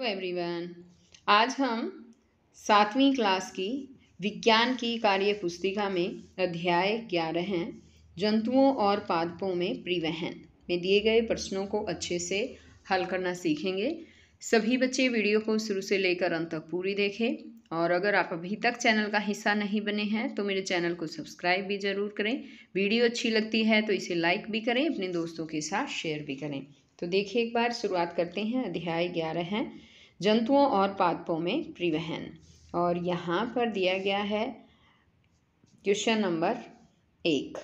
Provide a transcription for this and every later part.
hello everyone आज हम सातवीं क्लास की विज्ञान की कार्य पुस्तिका में अध्याय ग्यारह हैं जंतुओं और पादपों में परिवहन में दिए गए प्रश्नों को अच्छे से हल करना सीखेंगे सभी बच्चे वीडियो को शुरू से लेकर अंत तक पूरी देखें और अगर आप अभी तक चैनल का हिस्सा नहीं बने हैं तो मेरे चैनल को सब्सक्राइब भी ज़रूर करें वीडियो अच्छी लगती है तो इसे लाइक भी करें अपने दोस्तों के साथ शेयर भी करें तो देखिए एक बार शुरुआत करते हैं अध्याय ग्यारह है जंतुओं और पादपों में परिवहन और यहाँ पर दिया गया है क्वेश्चन नंबर एक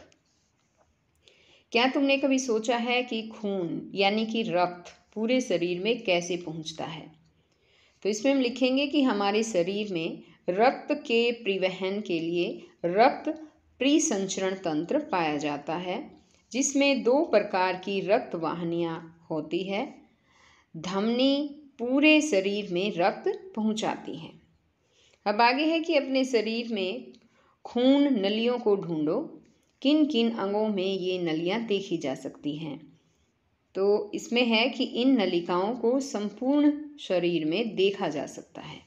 क्या तुमने कभी सोचा है कि खून यानी कि रक्त पूरे शरीर में कैसे पहुँचता है तो इसमें हम लिखेंगे कि हमारे शरीर में रक्त के परिवहन के लिए रक्त प्रिसंचरण तंत्र पाया जाता है जिसमें दो प्रकार की रक्त वाहनियाँ होती है धमनी पूरे शरीर में रक्त पहुंचाती हैं अब आगे है कि अपने शरीर में खून नलियों को ढूंढो किन किन अंगों में ये नलियाँ देखी जा सकती हैं तो इसमें है कि इन नलिकाओं को संपूर्ण शरीर में देखा जा सकता है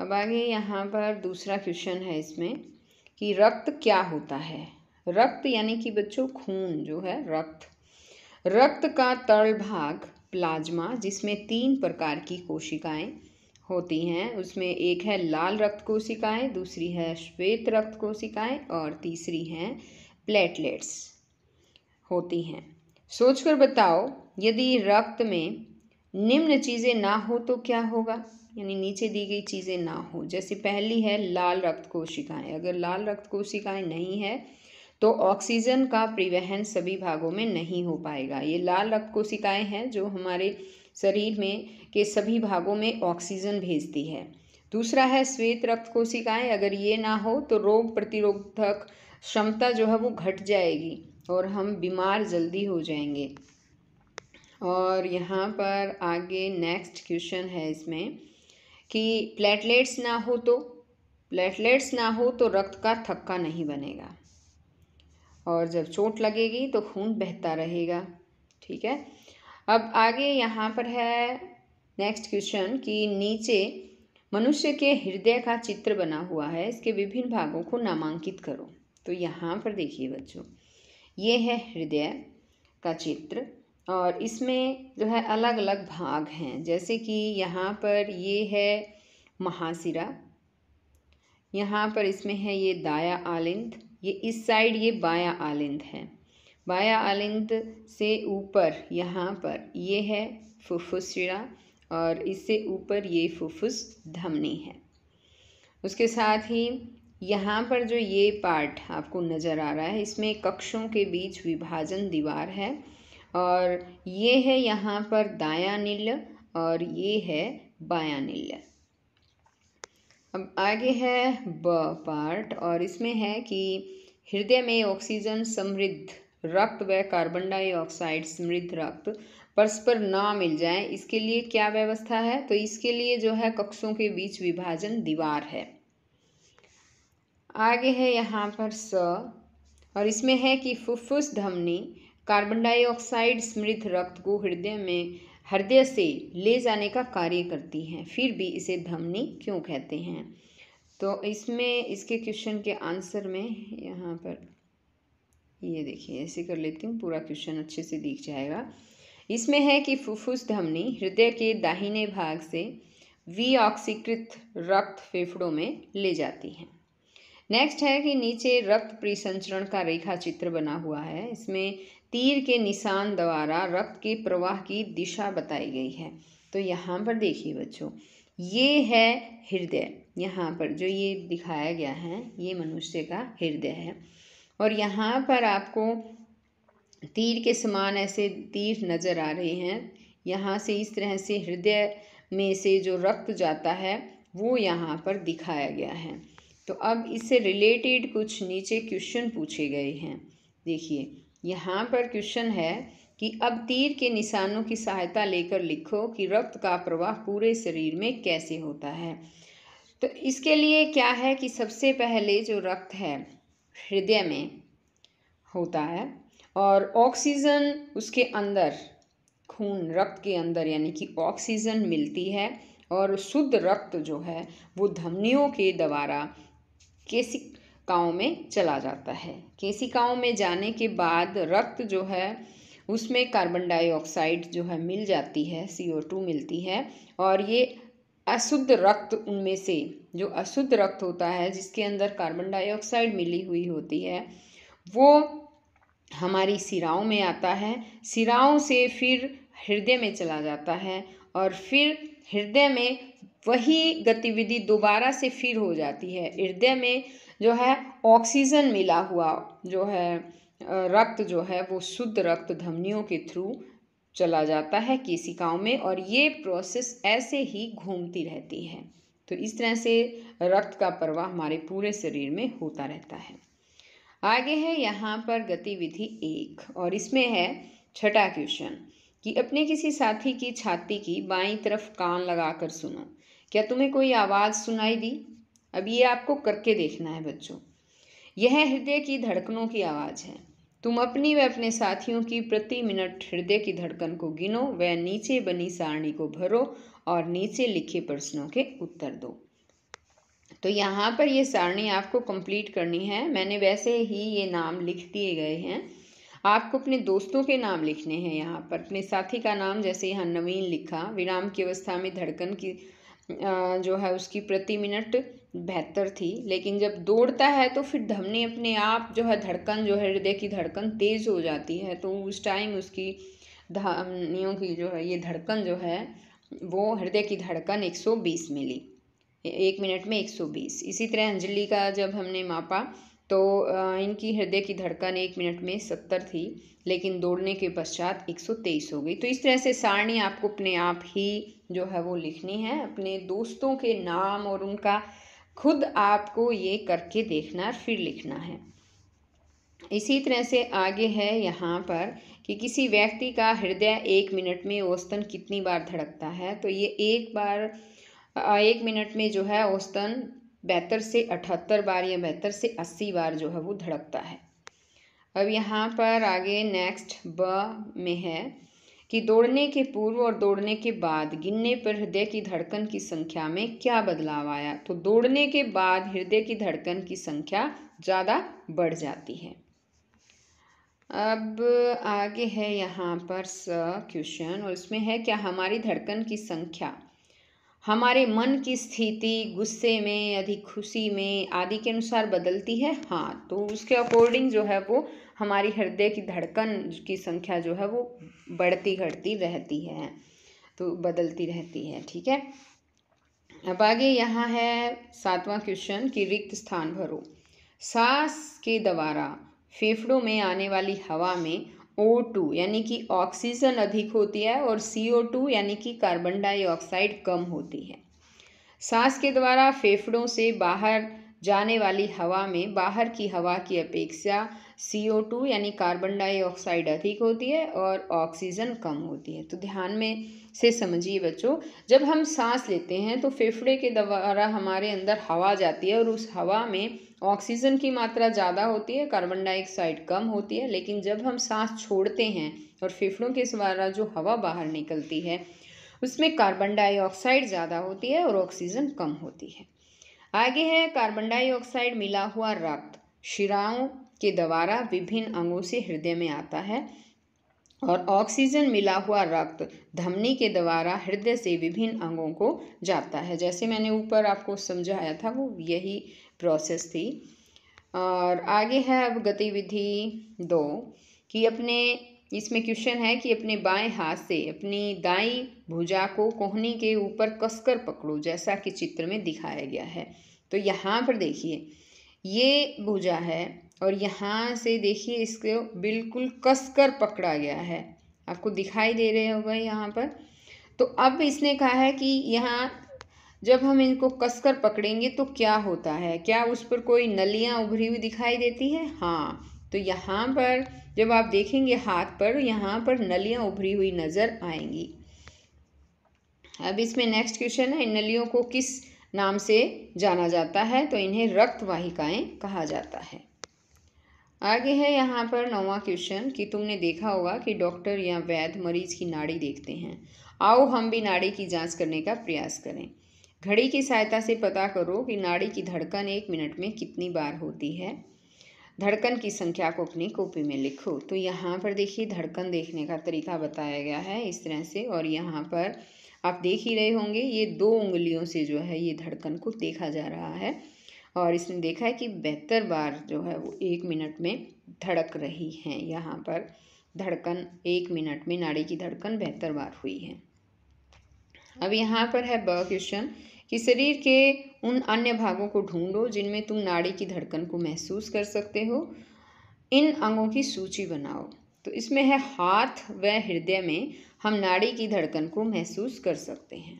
अब आगे यहाँ पर दूसरा क्वेश्चन है इसमें कि रक्त क्या होता है रक्त यानी कि बच्चों खून जो है रक्त रक्त का तरल भाग प्लाज्मा जिसमें तीन प्रकार की कोशिकाएं होती हैं उसमें एक है लाल रक्त कोशिकाएं दूसरी है श्वेत रक्त कोशिकाएं और तीसरी हैं प्लेटलेट्स होती हैं सोचकर बताओ यदि रक्त में निम्न चीज़ें ना हो तो क्या होगा यानी नीचे दी गई चीज़ें ना हो जैसे पहली है लाल रक्त कोशिकाएं अगर लाल रक्त कोशिकाएं नहीं है तो ऑक्सीजन का परिवहन सभी भागों में नहीं हो पाएगा ये लाल रक्त कोशिकाएं हैं जो हमारे शरीर में के सभी भागों में ऑक्सीजन भेजती है दूसरा है श्वेत रक्त कोशिकाएं अगर ये ना हो तो रोग प्रतिरोधक क्षमता जो है वो घट जाएगी और हम बीमार जल्दी हो जाएंगे और यहाँ पर आगे नेक्स्ट क्वेश्चन है इसमें कि प्लेटलेट्स ना हो तो प्लेटलेट्स ना हो तो रक्त का थक्का नहीं बनेगा और जब चोट लगेगी तो खून बहता रहेगा ठीक है अब आगे यहाँ पर है नेक्स्ट क्वेश्चन कि नीचे मनुष्य के हृदय का चित्र बना हुआ है इसके विभिन्न भागों को नामांकित करो तो यहाँ पर देखिए बच्चों ये है हृदय का चित्र और इसमें जो है अलग अलग भाग हैं जैसे कि यहाँ पर ये है महासिरा यहाँ पर इसमें है ये दाया आलिंद ये इस साइड ये बाया आलिंद है बाया आलिंद से ऊपर यहाँ पर ये है शिरा और इससे ऊपर ये फुफ्फुस धमनी है उसके साथ ही यहाँ पर जो ये पार्ट आपको नज़र आ रहा है इसमें कक्षों के बीच विभाजन दीवार है और ये है यहाँ पर दाया नील और ये है बाया नील अब आगे है ब पार्ट और इसमें है कि हृदय में ऑक्सीजन समृद्ध रक्त व कार्बन डाइऑक्साइड समृद्ध रक्त परस्पर ना मिल जाए इसके लिए क्या व्यवस्था है तो इसके लिए जो है कक्षों के बीच विभाजन दीवार है आगे है यहाँ पर स और इसमें है कि फुफ्फुस धमनी कार्बन डाइऑक्साइड समृद्ध रक्त को हृदय में हृदय से ले जाने का कार्य करती हैं फिर भी इसे धमनी क्यों कहते हैं तो इसमें इसके क्वेश्चन के आंसर में यहाँ पर ये देखिए ऐसे कर लेती हूँ पूरा क्वेश्चन अच्छे से दिख जाएगा इसमें है कि फुफ्फुस धमनी हृदय के दाहिने भाग से विऑक्सीकृत रक्त फेफड़ों में ले जाती हैं नेक्स्ट है कि नीचे रक्त परिसंचरण का रेखा चित्र बना हुआ है इसमें तीर के निशान द्वारा रक्त के प्रवाह की दिशा बताई गई है तो यहाँ पर देखिए बच्चों ये है हृदय यहाँ पर जो ये दिखाया गया है ये मनुष्य का हृदय है और यहाँ पर आपको तीर के समान ऐसे तीर नज़र आ रहे हैं यहाँ से इस तरह से हृदय में से जो रक्त जाता है वो यहाँ पर दिखाया गया है तो अब इससे रिलेटेड कुछ नीचे क्वेश्चन पूछे गए हैं देखिए यहाँ पर क्वेश्चन है कि अब तीर के निशानों की सहायता लेकर लिखो कि रक्त का प्रवाह पूरे शरीर में कैसे होता है तो इसके लिए क्या है कि सबसे पहले जो रक्त है हृदय में होता है और ऑक्सीजन उसके अंदर खून रक्त के अंदर यानी कि ऑक्सीजन मिलती है और शुद्ध रक्त जो है वो धमनियों के द्वारा केसिक काँव में चला जाता है केसिकाओं में जाने के बाद रक्त जो है उसमें कार्बन डाइऑक्साइड जो है मिल जाती है सी ओ टू मिलती है और ये अशुद्ध रक्त उनमें से जो अशुद्ध रक्त होता है जिसके अंदर कार्बन डाइऑक्साइड मिली हुई होती है वो हमारी सिराओं में आता है सिराओं से फिर हृदय में चला जाता है और फिर हृदय में वही गतिविधि दोबारा से फिर हो जाती है हृदय में जो है ऑक्सीजन मिला हुआ जो है रक्त जो है वो शुद्ध रक्त धमनियों के थ्रू चला जाता है केसिकाओं में और ये प्रोसेस ऐसे ही घूमती रहती है तो इस तरह से रक्त का प्रवाह हमारे पूरे शरीर में होता रहता है आगे है यहाँ पर गतिविधि एक और इसमें है छठा क्वेश्चन कि अपने किसी साथी की छाती की बाई तरफ कान लगाकर सुनो क्या तुम्हें कोई आवाज़ सुनाई दी अब ये आपको करके देखना है बच्चों यह हृदय की धड़कनों की आवाज़ है तुम अपनी व अपने साथियों की प्रति मिनट हृदय की धड़कन को गिनो व नीचे बनी सारणी को भरो और नीचे लिखे प्रश्नों के उत्तर दो तो यहाँ पर ये सारणी आपको कंप्लीट करनी है मैंने वैसे ही ये नाम लिख दिए गए हैं आपको अपने दोस्तों के नाम लिखने हैं यहाँ पर अपने साथी का नाम जैसे यहाँ नवीन लिखा विराम की अवस्था में धड़कन की जो है उसकी प्रति मिनट बेहतर थी लेकिन जब दौड़ता है तो फिर धमनी अपने आप जो है धड़कन जो है हृदय की धड़कन तेज़ हो जाती है तो उस टाइम उसकी धमनियों की जो है ये धड़कन जो है वो हृदय की धड़कन 120 मिली एक मिनट में 120 इसी तरह अंजलि का जब हमने मापा तो इनकी हृदय की धड़कन एक मिनट में सत्तर थी लेकिन दौड़ने के पश्चात एक सौ तेईस हो गई तो इस तरह से सारणी आपको अपने आप ही जो है वो लिखनी है अपने दोस्तों के नाम और उनका खुद आपको ये करके देखना फिर लिखना है इसी तरह से आगे है यहाँ पर कि किसी व्यक्ति का हृदय एक मिनट में औसतन कितनी बार धड़कता है तो ये एक बार एक मिनट में जो है औसतन बेहतर से अठहत्तर बार या बेहतर से अस्सी बार जो है वो धड़कता है अब यहाँ पर आगे नेक्स्ट ब में है कि दौड़ने के पूर्व और दौड़ने के बाद गिनने पर हृदय की धड़कन की संख्या में क्या बदलाव आया तो दौड़ने के बाद हृदय की धड़कन की संख्या ज़्यादा बढ़ जाती है अब आगे है यहाँ पर स क्वेश्चन और इसमें है क्या हमारी धड़कन की संख्या हमारे मन की स्थिति गुस्से में अधिक खुशी में आदि के अनुसार बदलती है हाँ तो उसके अकॉर्डिंग जो है वो हमारी हृदय की धड़कन की संख्या जो है वो बढ़ती घटती रहती है तो बदलती रहती है ठीक है अब आगे यहाँ है सातवां क्वेश्चन कि रिक्त स्थान भरो सांस के द्वारा फेफड़ों में आने वाली हवा में O2 यानी कि ऑक्सीजन अधिक होती है और CO2 यानी कि कार्बन डाइऑक्साइड कम होती है सांस के द्वारा फेफड़ों से बाहर जाने वाली हवा में बाहर की हवा की अपेक्षा सी ओ टू यानी कार्बन डाइऑक्साइड अधिक होती है और ऑक्सीजन कम होती है तो ध्यान में से समझिए बच्चों जब हम सांस लेते हैं तो फेफड़े के द्वारा हमारे अंदर हवा जाती है और उस हवा में ऑक्सीजन की मात्रा ज़्यादा होती है कार्बन डाइऑक्साइड कम होती है लेकिन जब हम सांस छोड़ते हैं और फेफड़ों के द्वारा जो हवा बाहर निकलती है उसमें कार्बन डाइऑक्साइड ज़्यादा होती है और ऑक्सीजन कम होती है आगे है कार्बन डाइऑक्साइड मिला हुआ रक्त शिराओं के द्वारा विभिन्न अंगों से हृदय में आता है और ऑक्सीजन मिला हुआ रक्त धमनी के द्वारा हृदय से विभिन्न अंगों को जाता है जैसे मैंने ऊपर आपको समझाया था वो यही प्रोसेस थी और आगे है अब गतिविधि दो कि अपने इसमें क्वेश्चन है कि अपने बाएं हाथ से अपनी दाई भुजा को कोहनी के ऊपर कसकर पकड़ो जैसा कि चित्र में दिखाया गया है तो यहाँ पर देखिए ये भुजा है और यहाँ से देखिए इसको बिल्कुल कस कर पकड़ा गया है आपको दिखाई दे रहे होगा यहाँ पर तो अब इसने कहा है कि यहाँ जब हम इनको कसकर पकड़ेंगे तो क्या होता है क्या उस पर कोई नलियाँ उभरी हुई दिखाई देती है हाँ तो यहाँ पर जब आप देखेंगे हाथ पर यहाँ पर नलियाँ उभरी हुई नज़र आएंगी अब इसमें नेक्स्ट क्वेश्चन है इन नलियों को किस नाम से जाना जाता है तो इन्हें रक्त कहा जाता है आगे है यहाँ पर नौवा क्वेश्चन कि तुमने देखा होगा कि डॉक्टर या वैद्य मरीज की नाड़ी देखते हैं आओ हम भी नाड़ी की जांच करने का प्रयास करें घड़ी की सहायता से पता करो कि नाड़ी की धड़कन एक मिनट में कितनी बार होती है धड़कन की संख्या को अपनी कॉपी में लिखो तो यहाँ पर देखिए धड़कन देखने का तरीका बताया गया है इस तरह से और यहाँ पर आप देख ही रहे होंगे ये दो उंगलियों से जो है ये धड़कन को देखा जा रहा है और इसने देखा है कि बेहतर बार जो है वो एक मिनट में धड़क रही हैं यहाँ पर धड़कन एक मिनट में नाड़ी की धड़कन बेहतर बार हुई है अब यहाँ पर है ब क्वेश्चन कि शरीर के उन अन्य भागों को ढूंढो जिनमें तुम नाड़ी की धड़कन को महसूस कर सकते हो इन अंगों की सूची बनाओ तो इसमें है हाथ व हृदय में हम नाड़ी की धड़कन को महसूस कर सकते हैं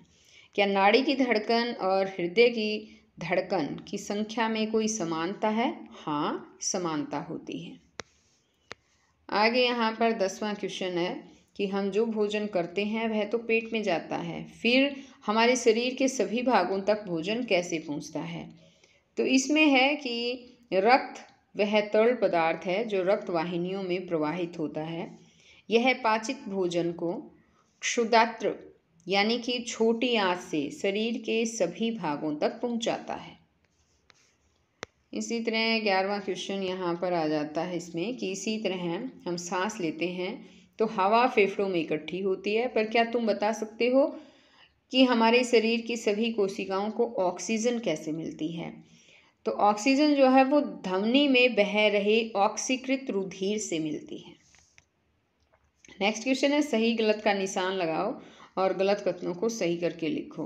क्या नाड़ी की धड़कन और हृदय की धड़कन की संख्या में कोई समानता है हाँ समानता होती है आगे यहाँ पर दसवां क्वेश्चन है कि हम जो भोजन करते हैं वह तो पेट में जाता है फिर हमारे शरीर के सभी भागों तक भोजन कैसे पहुँचता है तो इसमें है कि रक्त वह तरल पदार्थ है जो रक्त वाहिनियों में प्रवाहित होता है यह पाचित भोजन को क्षुदात्र यानी कि छोटी आँच से शरीर के सभी भागों तक पहुंचाता है इसी तरह ग्यारहवा क्वेश्चन यहाँ पर आ जाता है इसमें कि इसी तरह हम सांस लेते हैं तो हवा फेफड़ों में इकट्ठी होती है पर क्या तुम बता सकते हो कि हमारे शरीर की सभी कोशिकाओं को ऑक्सीजन कैसे मिलती है तो ऑक्सीजन जो है वो धमनी में बह रहे ऑक्सीकृत रुधिर से मिलती है नेक्स्ट क्वेश्चन है सही गलत का निशान लगाओ और गलत कथनों को सही करके लिखो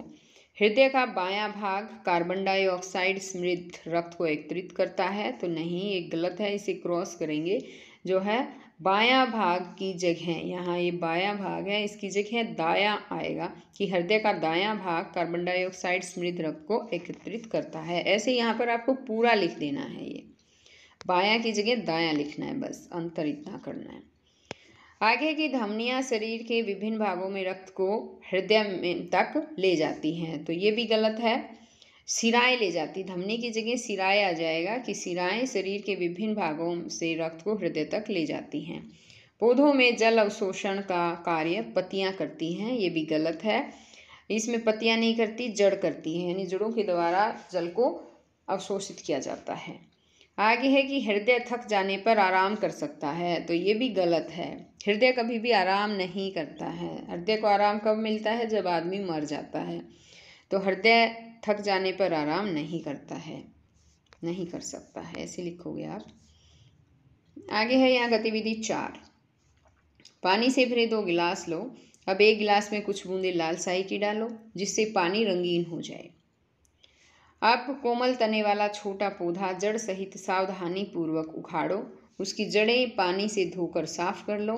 हृदय का बायां भाग कार्बन डाइऑक्साइड समृद्ध रक्त को एकत्रित करता है तो नहीं ये गलत है इसे क्रॉस करेंगे जो है बायां भाग की जगह यहाँ ये बायां भाग है इसकी जगह दायां आएगा कि हृदय का दायां भाग कार्बन डाइऑक्साइड समृद्ध रक्त को एकत्रित करता है ऐसे यहाँ पर आपको पूरा लिख देना है ये बायां की जगह दायां लिखना है बस अंतर इतना करना है आगे की धमनियाँ शरीर के विभिन्न भागों में रक्त को हृदय में तक ले जाती हैं तो ये भी गलत है सिराएँ ले जाती धमनी की जगह सिराए आ जाएगा कि सिराएँ शरीर के विभिन्न भागों से रक्त को हृदय तक ले जाती हैं पौधों में जल अवशोषण का कार्य पतियाँ करती हैं ये भी गलत है इसमें पतियाँ नहीं करती जड़ करती हैं यानी जड़ों के द्वारा जल को अवशोषित किया जाता है आगे है कि हृदय थक जाने पर आराम कर सकता है तो ये भी गलत है हृदय कभी भी आराम नहीं करता है हृदय को आराम कब मिलता है जब आदमी मर जाता है तो हृदय थक जाने पर आराम नहीं करता है नहीं कर सकता है ऐसे लिखोगे आप आगे है यहाँ गतिविधि चार पानी से भरे दो गिलास लो अब एक गिलास में कुछ बूंदे लाल साई की डालो जिससे पानी रंगीन हो जाए आप कोमल तने वाला छोटा पौधा जड़ सहित सावधानी पूर्वक उखाड़ो उसकी जड़ें पानी से धोकर साफ कर लो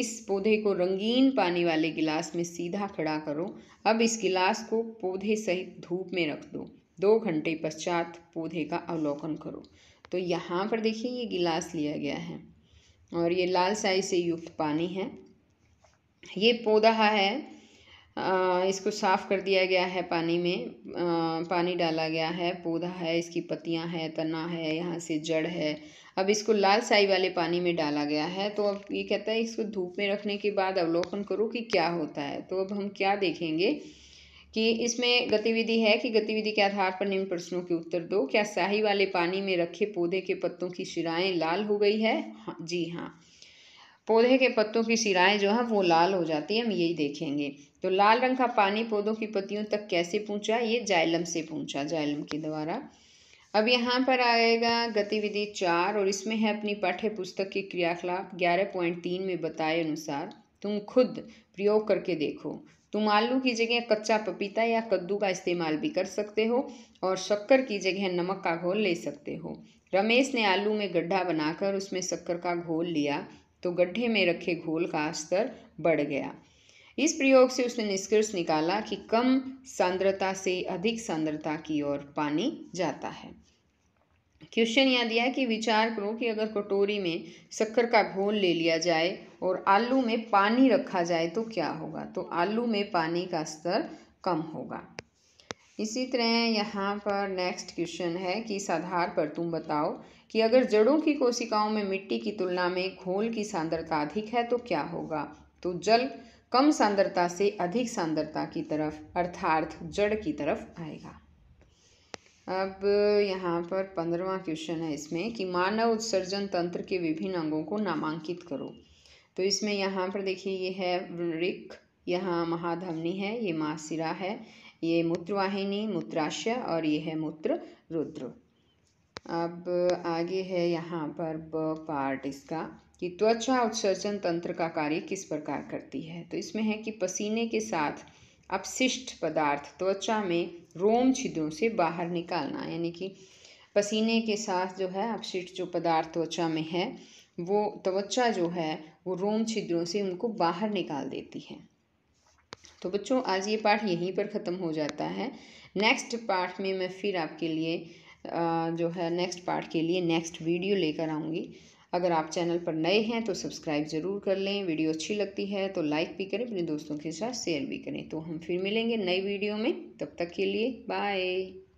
इस पौधे को रंगीन पानी वाले गिलास में सीधा खड़ा करो अब इस गिलास को पौधे सहित धूप में रख दो दो घंटे पश्चात पौधे का अवलोकन करो तो यहाँ पर देखिए ये गिलास लिया गया है और ये लाल साई से युक्त पानी है ये पौधा है इसको साफ़ कर दिया गया है पानी में आ, पानी डाला गया है पौधा है इसकी पत्तियां है तना है यहाँ से जड़ है अब इसको लाल साई वाले पानी में डाला गया है तो अब ये कहता है इसको धूप में रखने के बाद अवलोकन करो कि क्या होता है तो अब हम क्या देखेंगे कि इसमें गतिविधि है कि गतिविधि के आधार पर निम्न प्रश्नों के उत्तर दो क्या शाही वाले पानी में रखे पौधे के पत्तों की शिराएं लाल हो गई है हाँ जी हाँ पौधे के पत्तों की सिराएं जो हैं वो लाल हो जाती है हम यही देखेंगे तो लाल रंग का पानी पौधों की पत्तियों तक कैसे पहुंचा ये जाइलम से पहुंचा जाइलम के द्वारा अब यहाँ पर आएगा गतिविधि चार और इसमें है अपनी पाठ्य पुस्तक के क्रियाकलाप ग्यारह पॉइंट तीन में बताए अनुसार तुम खुद प्रयोग करके देखो तुम आलू की जगह कच्चा पपीता या कद्दू का इस्तेमाल भी कर सकते हो और शक्कर की जगह नमक का घोल ले सकते हो रमेश ने आलू में गड्ढा बनाकर उसमें शक्कर का घोल लिया तो गड्ढे में रखे घोल का स्तर बढ़ गया इस प्रयोग से उसने निष्कर्ष निकाला कि कम सांद्रता से अधिक सांद्रता की ओर पानी जाता है क्वेश्चन यह दिया है कि विचार करो कि अगर कटोरी में शक्कर का घोल ले लिया जाए और आलू में पानी रखा जाए तो क्या होगा तो आलू में पानी का स्तर कम होगा इसी तरह यहाँ पर नेक्स्ट क्वेश्चन है कि इस आधार पर तुम बताओ कि अगर जड़ों की कोशिकाओं में मिट्टी की तुलना में घोल की सांद्रता अधिक है तो क्या होगा तो जल कम सांद्रता से अधिक सांद्रता की तरफ अर्थार्थ जड़ की तरफ आएगा अब यहाँ पर पंद्रवा क्वेश्चन है इसमें कि मानव उत्सर्जन तंत्र के विभिन्न अंगों को नामांकित करो तो इसमें यहाँ पर देखिए ये है रिक यहाँ महाधमनी है ये मासिरा है ये मूत्रवाहिनी मूत्राशय और ये है मूत्र रुद्र अब आगे है यहाँ पर ब पार्ट इसका कि त्वचा उत्सर्जन तंत्र का कार्य किस प्रकार करती है तो इसमें है कि पसीने के साथ अपशिष्ट पदार्थ त्वचा में रोम छिद्रों से बाहर निकालना यानी कि पसीने के साथ जो है अपशिष्ट जो पदार्थ त्वचा में है वो त्वचा जो है वो रोम छिद्रों से उनको बाहर निकाल देती है तो बच्चों आज ये पाठ यहीं पर ख़त्म हो जाता है नेक्स्ट पार्ट में मैं फिर आपके लिए जो है नेक्स्ट पार्ट के लिए नेक्स्ट वीडियो लेकर आऊँगी अगर आप चैनल पर नए हैं तो सब्सक्राइब ज़रूर कर लें वीडियो अच्छी लगती है तो लाइक भी करें अपने दोस्तों के साथ शेयर भी करें तो हम फिर मिलेंगे नई वीडियो में तब तक के लिए बाय